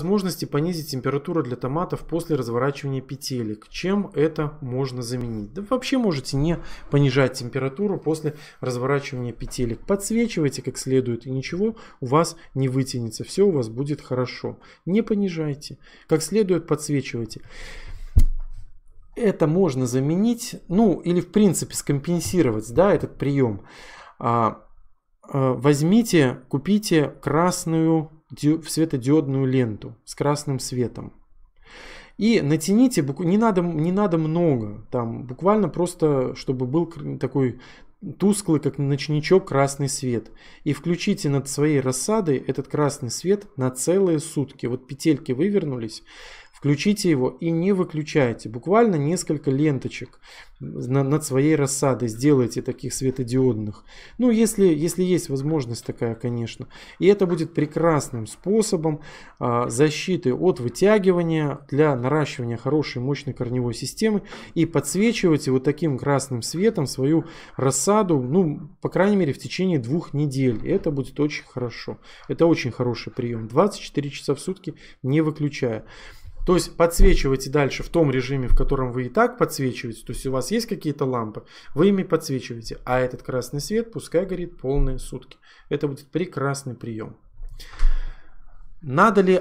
возможности понизить температуру для томатов после разворачивания петелек. Чем это можно заменить? Да вообще можете не понижать температуру после разворачивания петелек. Подсвечивайте как следует и ничего у вас не вытянется. Все у вас будет хорошо. Не понижайте. Как следует подсвечивайте это можно заменить, ну или в принципе скомпенсировать, да, этот прием. А, а, возьмите, купите красную в светодиодную ленту с красным светом. И натяните, не надо, не надо много, там буквально просто, чтобы был такой тусклый, как ночничок, красный свет. И включите над своей рассадой этот красный свет на целые сутки. Вот петельки вывернулись. Включите его и не выключайте. Буквально несколько ленточек на, над своей рассадой сделайте таких светодиодных. Ну, если, если есть возможность такая, конечно. И это будет прекрасным способом а, защиты от вытягивания для наращивания хорошей мощной корневой системы. И подсвечивайте вот таким красным светом свою рассаду, ну, по крайней мере, в течение двух недель. И это будет очень хорошо. Это очень хороший прием. 24 часа в сутки не выключая. То есть подсвечивайте дальше в том режиме, в котором вы и так подсвечиваете. То есть у вас есть какие-то лампы, вы ими подсвечиваете. А этот красный свет пускай горит полные сутки. Это будет прекрасный прием. Надо ли